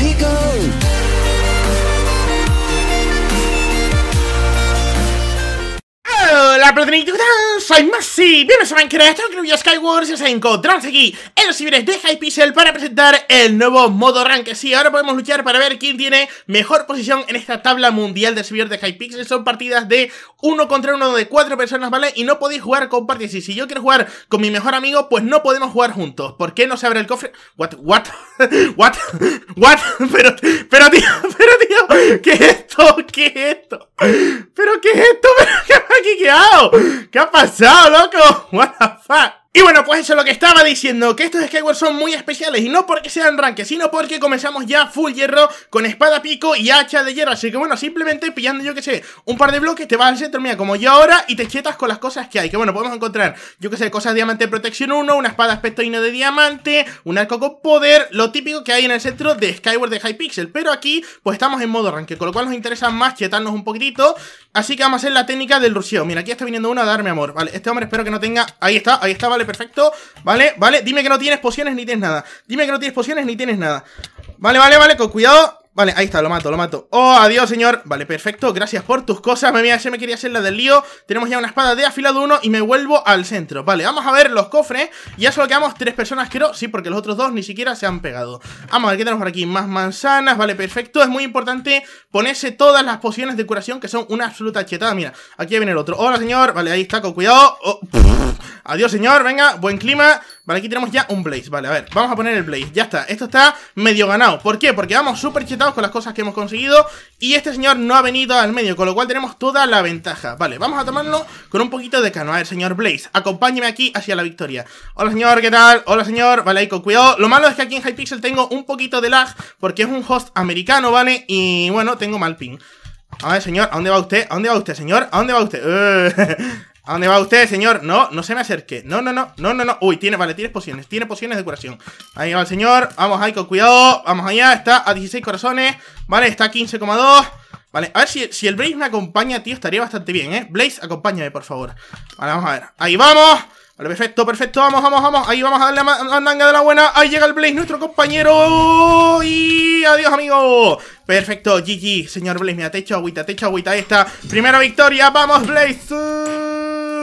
let go. soy Masi! bienvenidos a Minecraft, de Skyward, y os encontramos aquí en los ciberes de Hypixel para presentar el nuevo modo rank Sí, ahora podemos luchar para ver quién tiene mejor posición en esta tabla mundial de servidores de Hypixel Son partidas de uno contra uno de cuatro personas, ¿vale? Y no podéis jugar con partes, y si yo quiero jugar con mi mejor amigo, pues no podemos jugar juntos ¿Por qué no se abre el cofre? What, what, what, what, pero, pero tío, pero tío, ¿qué es esto? ¿Qué es esto? ¿Pero qué es esto? qué es esto pero qué es esto ¿Qué ha pasado, loco? What the fuck? Y bueno, pues eso es lo que estaba diciendo, que estos Skyward son muy especiales y no porque sean ranque, sino porque comenzamos ya full hierro con espada pico y hacha de hierro, así que bueno, simplemente pillando yo que sé, un par de bloques, te vas al centro, mira, como yo ahora, y te chetas con las cosas que hay, que bueno, podemos encontrar, yo que sé, cosas de diamante protección 1, una espada aspecto no de diamante, un arco con poder, lo típico que hay en el centro de Skyward de Hypixel, pero aquí pues estamos en modo ranque, con lo cual nos interesa más chetarnos un poquitito, así que vamos a hacer la técnica del ruseo, mira, aquí está viniendo uno a darme amor, vale, este hombre espero que no tenga, ahí está, ahí está, vale, perfecto. Vale, vale. Dime que no tienes pociones ni tienes nada. Dime que no tienes pociones ni tienes nada. Vale, vale, vale. Con cuidado. Vale, ahí está, lo mato, lo mato. ¡Oh, adiós, señor! Vale, perfecto, gracias por tus cosas. Me mía, se me quería hacer la del lío. Tenemos ya una espada de afilado 1 y me vuelvo al centro. Vale, vamos a ver los cofres. Ya solo quedamos tres personas, creo. Sí, porque los otros dos ni siquiera se han pegado. Vamos a ver qué tenemos por aquí. Más manzanas, vale, perfecto. Es muy importante ponerse todas las pociones de curación, que son una absoluta chetada. Mira, aquí viene el otro. ¡Hola, señor! Vale, ahí está, con cuidado. Oh, adiós, señor, venga, buen clima. Vale, aquí tenemos ya un blaze. Vale, a ver, vamos a poner el blaze. Ya está, esto está medio ganado. ¿Por qué? Porque vamos súper chetados con las cosas que hemos conseguido. Y este señor no ha venido al medio, con lo cual tenemos toda la ventaja. Vale, vamos a tomarlo con un poquito de cano. A ver, señor Blaze, acompáñeme aquí hacia la victoria. Hola, señor, ¿qué tal? Hola, señor. Vale, con cuidado. Lo malo es que aquí en Hypixel tengo un poquito de lag, porque es un host americano, ¿vale? Y bueno, tengo mal ping. A ver, señor, ¿a dónde va usted? ¿A dónde va usted, señor? ¿A dónde va usted? Eh, ¿A dónde va usted, señor? No, no se me acerque. No, no, no, no, no, no. Uy, tiene, vale, tiene pociones. Tiene pociones de curación. Ahí va el señor. Vamos ahí con cuidado. Vamos allá. Está a 16 corazones. Vale, está a 15,2. Vale, a ver si, el Blaze me acompaña, tío. Estaría bastante bien, ¿eh? Blaze, acompáñame, por favor. Vale, vamos a ver. Ahí vamos. Vale, perfecto, perfecto. Vamos, vamos, vamos. Ahí vamos a darle la manga de la buena. Ahí llega el Blaze, nuestro compañero. Y adiós, amigo. Perfecto, GG, señor Blaze. Mira, te echo agüita, te echo agüita. Ahí está. Primera victoria. Vamos, Blaze.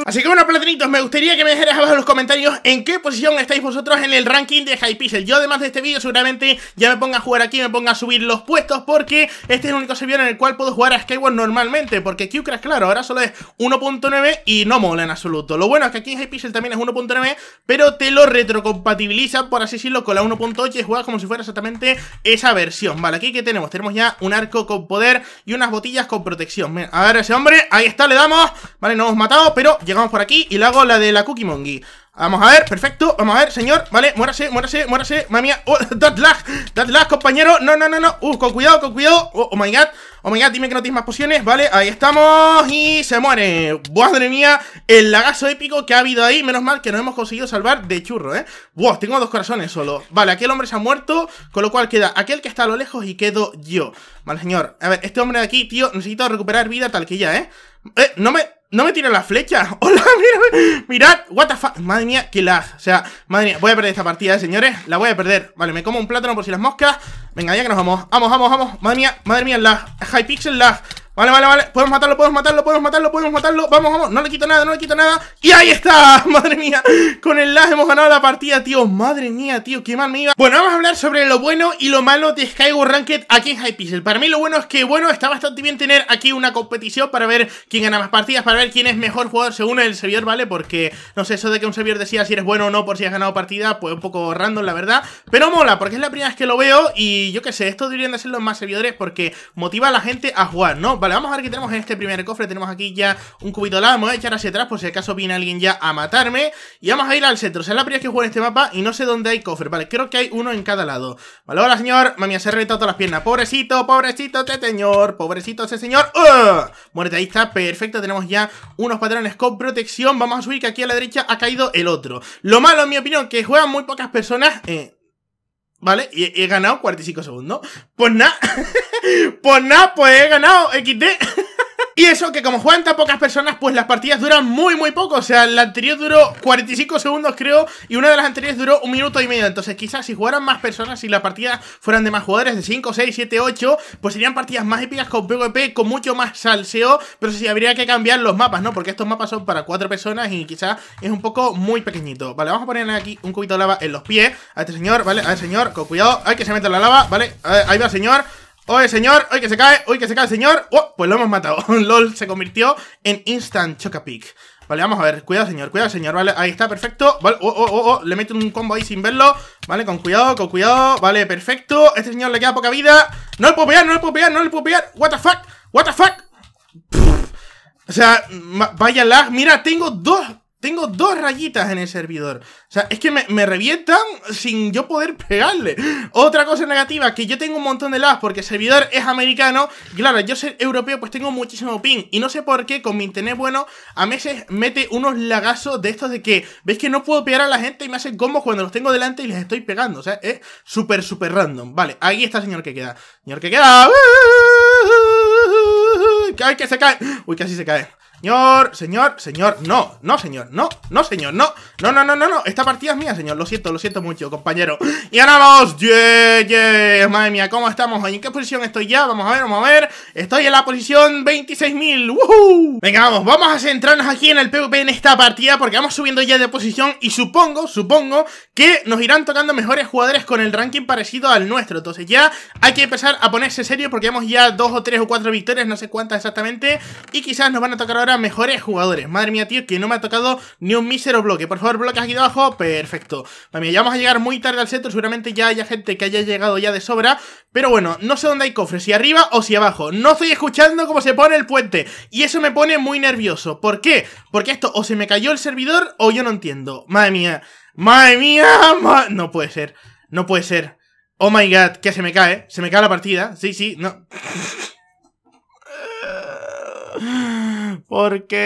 Así que bueno, platinitos, me gustaría que me dejaras abajo en los comentarios en qué posición estáis vosotros en el ranking de Hypixel. Yo además de este vídeo seguramente ya me ponga a jugar aquí, me ponga a subir los puestos porque este es el único servidor en el cual puedo jugar a Skyward normalmente, porque Crash, claro, ahora solo es 1.9 y no mola en absoluto. Lo bueno es que aquí en Hypixel también es 1.9, pero te lo retrocompatibiliza, por así decirlo, con la 1.8 y juega como si fuera exactamente esa versión. Vale, aquí que tenemos, tenemos ya un arco con poder y unas botillas con protección. a ver ese hombre, ahí está, le damos. Vale, nos hemos matado, pero ya llegamos por aquí y hago la de la Cookie Monkey. Vamos a ver, perfecto, vamos a ver, señor Vale, muérase, muérase, muérase, mami mía Oh, lag, lag, compañero No, no, no, no, uh, con cuidado, con cuidado oh, oh, my god, oh my god, dime que no tienes más pociones Vale, ahí estamos y se muere Madre mía, el lagazo épico que ha habido ahí Menos mal que nos hemos conseguido salvar de churro, eh Wow, tengo dos corazones solo Vale, aquel hombre se ha muerto, con lo cual queda aquel que está a lo lejos y quedo yo Vale, señor, a ver, este hombre de aquí, tío, necesito recuperar vida tal que ya, eh Eh, no me... No me tira la flecha. Hola, mira, mirad, what the fuck. Madre mía, qué lag. O sea, madre mía, voy a perder esta partida, señores. La voy a perder. Vale, me como un plátano por si las moscas. Venga, ya que nos vamos. Vamos, vamos, vamos. Madre mía, madre mía, lag. Hypixel lag. Vale, vale, vale. Podemos matarlo, podemos matarlo, podemos matarlo, podemos matarlo. Vamos, vamos. No le quito nada, no le quito nada. Y ahí está. Madre mía. Con el lag hemos ganado la partida, tío. Madre mía, tío. Qué mal me iba. Bueno, vamos a hablar sobre lo bueno y lo malo de Skyward Ranked aquí en Hypixel. Para mí lo bueno es que, bueno, está bastante bien tener aquí una competición para ver quién gana más partidas, para ver quién es mejor jugador según el servidor, ¿vale? Porque, no sé, eso de que un servidor decía si eres bueno o no por si has ganado partida, pues un poco random, la verdad. Pero mola, porque es la primera vez que lo veo y yo qué sé, esto deberían de ser los más servidores porque motiva a la gente a jugar, ¿no? Vale, vamos a ver qué tenemos en este primer cofre Tenemos aquí ya un cubito de vamos voy a echar hacia atrás por si acaso viene alguien ya a matarme Y vamos a ir al centro O la primera que juego en este mapa y no sé dónde hay cofre Vale, creo que hay uno en cada lado Vale, hola señor Mami, se ha reventado todas las piernas Pobrecito, pobrecito este señor Pobrecito ese señor ¡Ugh! Muerte, ahí está, perfecto Tenemos ya unos patrones con protección Vamos a subir que aquí a la derecha ha caído el otro Lo malo, en mi opinión, que juegan muy pocas personas eh, ¿Vale? Y he, ganado 45 segundos. Pues nada. pues nada, pues he ganado XD. Y eso que como juegan tan pocas personas, pues las partidas duran muy, muy poco. O sea, la anterior duró 45 segundos, creo, y una de las anteriores duró un minuto y medio. Entonces, quizás si jugaran más personas, si la partida fueran de más jugadores, de 5, 6, 7, 8, pues serían partidas más épicas con PvP, con mucho más salseo. Pero sí, habría que cambiar los mapas, ¿no? Porque estos mapas son para 4 personas y quizás es un poco muy pequeñito. Vale, vamos a ponerle aquí un cubito de lava en los pies a este señor, ¿vale? A ver, señor, con cuidado. Ay, que se mete la lava, ¿vale? ahí va, señor. Oye, señor, oye que se cae, oye que se cae, señor oh, Pues lo hemos matado, LOL se convirtió en Instant Chocapic Vale, vamos a ver, cuidado señor, cuidado señor, vale, ahí está, perfecto Vale, oh, oh, oh, oh, le meto un combo ahí sin verlo Vale, con cuidado, con cuidado, vale, perfecto Este señor le queda poca vida No le puedo pegar, no le puedo pegar, no le puedo pegar What the fuck, what the fuck O sea, vaya lag, mira, tengo dos tengo dos rayitas en el servidor. O sea, es que me, revientan sin yo poder pegarle. Otra cosa negativa, que yo tengo un montón de lag porque el servidor es americano. Claro, yo ser europeo, pues tengo muchísimo ping. Y no sé por qué, con mi internet bueno, a veces mete unos lagazos de estos de que, ¿Veis que no puedo pegar a la gente y me hacen combos cuando los tengo delante y les estoy pegando? O sea, es súper, súper random. Vale, ahí está el señor que queda. Señor que queda... que se cae! Uy, casi se cae. Señor, señor, señor, no, no, señor, no, no, señor, no, no, no, no, no, no, esta partida es mía, señor, lo siento, lo siento mucho, compañero. Y ganamos, yeah, yeah, madre mía, ¿cómo estamos hoy? ¿En qué posición estoy ya? Vamos a ver, vamos a ver, estoy en la posición 26.000, ¡Woohoo! Venga, vamos, vamos a centrarnos aquí en el PvP en esta partida porque vamos subiendo ya de posición y supongo, supongo que nos irán tocando mejores jugadores con el ranking parecido al nuestro, entonces ya hay que empezar a ponerse serio porque hemos ya dos o tres o cuatro victorias, no sé cuántas exactamente, y quizás nos van a tocar ahora mejores jugadores. Madre mía, tío, que no me ha tocado ni un mísero bloque. Por favor, bloques aquí abajo. Perfecto. Madre mía, ya vamos a llegar muy tarde al centro. Seguramente ya haya gente que haya llegado ya de sobra. Pero bueno, no sé dónde hay cofres, si arriba o si abajo. No estoy escuchando cómo se pone el puente. Y eso me pone muy nervioso. ¿Por qué? Porque esto o se me cayó el servidor o yo no entiendo. Madre mía. Madre mía. no puede ser. No puede ser. Oh my god, que se me cae. Se me cae la partida. Sí, sí, no. Porque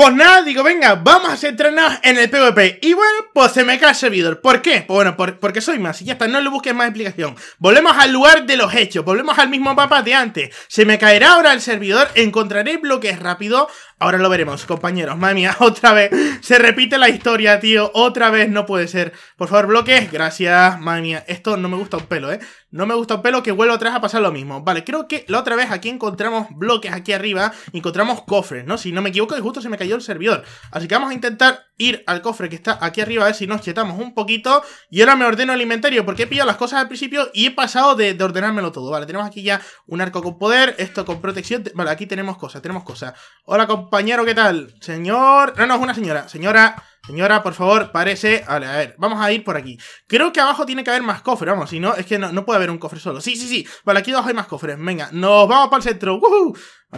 pues nada, digo, venga, vamos a entrenar en el PvP. Y bueno, pues se me cae el servidor. ¿Por qué? Pues bueno, porque soy más. Y ya está, no le busques más explicación. Volvemos al lugar de los hechos. Volvemos al mismo mapa de antes. Se me caerá ahora el servidor. Encontraré bloques rápido. Ahora lo veremos, compañeros. Madre mía, otra vez. Se repite la historia, tío. Otra vez no puede ser. Por favor, bloques. Gracias. Madre mía, esto no me gusta un pelo, ¿eh? No me gusta un pelo que vuelva atrás a pasar lo mismo. Vale, creo que la otra vez aquí encontramos bloques aquí arriba. Encontramos cofres, ¿no? Si no me equivoco, justo se me cayó el servidor. Así que vamos a intentar ir al cofre que está aquí arriba, a ver si nos chetamos un poquito. Y ahora me ordeno el inventario, porque he pillado las cosas al principio y he pasado de, ordenármelo todo. Vale, tenemos aquí ya un arco con poder, esto con protección. Vale, aquí tenemos cosas, tenemos cosas. Hola, compañero, ¿qué tal? Señor... No, no, es una señora. Señora... Señora, por favor, parece... Vale, a ver, vamos a ir por aquí. Creo que abajo tiene que haber más cofres, vamos, si no, es que no, puede haber un cofre solo. Sí, sí, sí. Vale, aquí abajo hay más cofres. Venga, nos vamos para el centro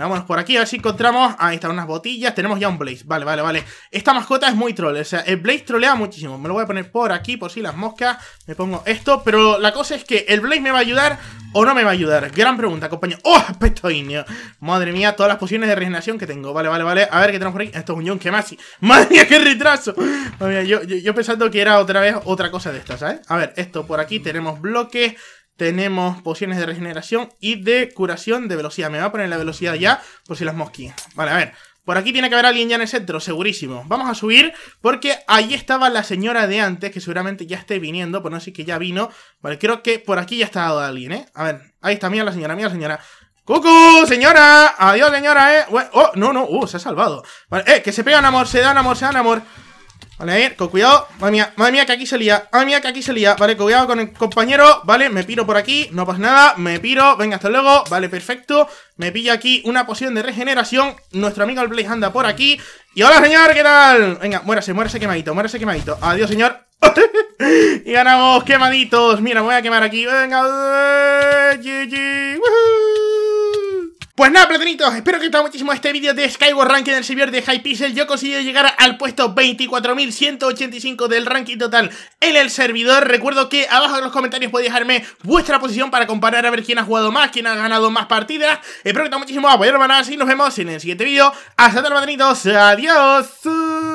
vámonos por aquí, a ver si encontramos... Ah, ahí están unas botillas, tenemos ya un Blaze. Vale, vale, vale. Esta mascota es muy troll, o sea, el Blaze trolea muchísimo. Me lo voy a poner por aquí, por si las moscas. Me pongo esto, pero la cosa es que el Blaze me va a ayudar o no me va a ayudar. Gran pregunta, compañero. ¡Oh, niño! Madre mía, todas las pociones de regeneración que tengo. Vale, vale, vale. A ver qué tenemos por aquí. Esto es un más y ¡Madre mía, qué retraso! Madre mía, yo, pensando que era otra vez otra cosa de estas, ¿sabes? A ver, esto por aquí tenemos bloques tenemos pociones de regeneración y de curación de velocidad. Me va a poner la velocidad ya, por si las mosquillas. Vale, a ver. Por aquí tiene que haber alguien ya en el centro, segurísimo. Vamos a subir porque ahí estaba la señora de antes, que seguramente ya esté viniendo, por no decir que ya vino. Vale, creo que por aquí ya está alguien, ¿eh? A ver, ahí está, mía la señora, mía la señora. ¡Cucu, señora! ¡Adiós, señora, eh! Oh, no, no, uh, se ha salvado. Vale, eh, que se pegan, amor, se dan, amor, se dan, amor. Vale, a con cuidado Madre mía, madre mía, que aquí se lía Madre mía, que aquí se lía Vale, cuidado con el compañero Vale, me piro por aquí No pasa nada Me piro Venga, hasta luego Vale, perfecto Me pilla aquí una poción de regeneración Nuestro amigo el Blaze anda por aquí Y hola, señor, ¿qué tal? Venga, muérase, muérase quemadito Muérase quemadito Adiós, señor Y ganamos quemaditos Mira, voy a quemar aquí Venga GG eh, pues nada, platonitos, espero que os gustado muchísimo este vídeo de Skyward Ranking del servidor de Hypixel. Yo he conseguido llegar al puesto 24.185 del ranking total en el servidor. Recuerdo que abajo en los comentarios podéis dejarme vuestra posición para comparar a ver quién ha jugado más, quién ha ganado más partidas. Espero que os muchísimo apoyarme hermanas. y nos vemos en el siguiente vídeo. Hasta luego, platonitos. Adiós.